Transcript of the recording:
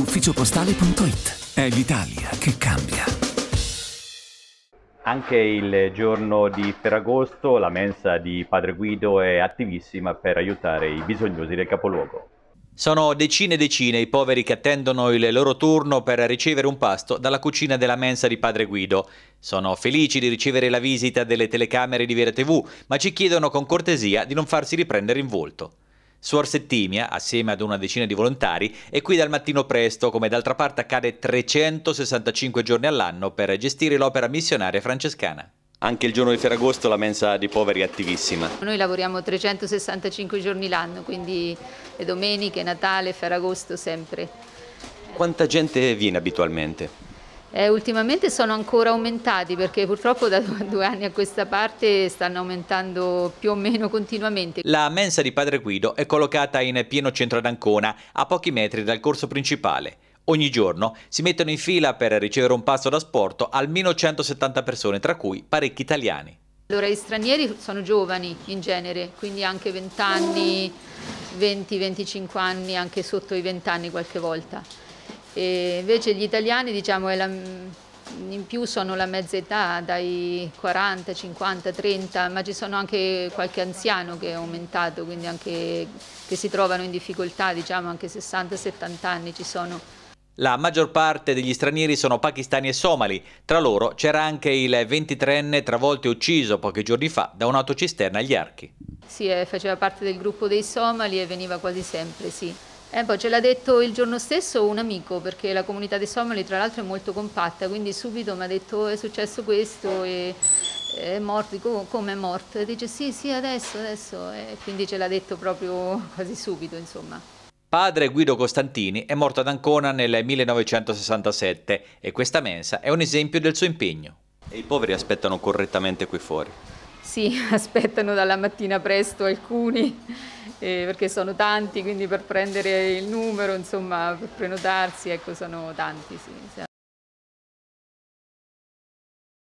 ufficiopostale.it. È l'Italia che cambia. Anche il giorno di Ferragosto la mensa di Padre Guido è attivissima per aiutare i bisognosi del capoluogo. Sono decine e decine i poveri che attendono il loro turno per ricevere un pasto dalla cucina della mensa di Padre Guido. Sono felici di ricevere la visita delle telecamere di Vera TV, ma ci chiedono con cortesia di non farsi riprendere in volto. Suor Settimia, assieme ad una decina di volontari, è qui dal mattino presto, come d'altra parte accade 365 giorni all'anno, per gestire l'opera missionaria francescana. Anche il giorno di Ferragosto la mensa di poveri è attivissima. Noi lavoriamo 365 giorni l'anno, quindi le domeniche, Natale, Ferragosto sempre. Quanta gente viene abitualmente? Eh, ultimamente sono ancora aumentati perché purtroppo da due anni a questa parte stanno aumentando più o meno continuamente. La mensa di Padre Guido è collocata in pieno centro ad Ancona, a pochi metri dal corso principale. Ogni giorno si mettono in fila per ricevere un pasto da sporto almeno 170 persone, tra cui parecchi italiani. Allora, gli stranieri sono giovani in genere, quindi anche 20 anni, 20-25 anni, anche sotto i 20 anni qualche volta. E invece gli italiani diciamo, la, in più sono la mezza età, dai 40, 50, 30, ma ci sono anche qualche anziano che è aumentato, quindi anche che si trovano in difficoltà, diciamo anche 60-70 anni ci sono. La maggior parte degli stranieri sono pakistani e somali, tra loro c'era anche il 23enne travolto e ucciso pochi giorni fa da un'autocisterna agli archi. Sì, eh, faceva parte del gruppo dei somali e veniva quasi sempre, sì. Eh, poi ce l'ha detto il giorno stesso un amico, perché la comunità di Somali tra l'altro è molto compatta, quindi subito mi ha detto oh, è successo questo e è morto, dico oh, come è morto? E dice sì, sì, adesso, adesso, e quindi ce l'ha detto proprio quasi subito, insomma. Padre Guido Costantini è morto ad Ancona nel 1967 e questa mensa è un esempio del suo impegno. E i poveri aspettano correttamente qui fuori. Sì, aspettano dalla mattina presto alcuni, eh, perché sono tanti, quindi per prendere il numero, insomma, per prenotarsi, ecco, sono tanti. Sì.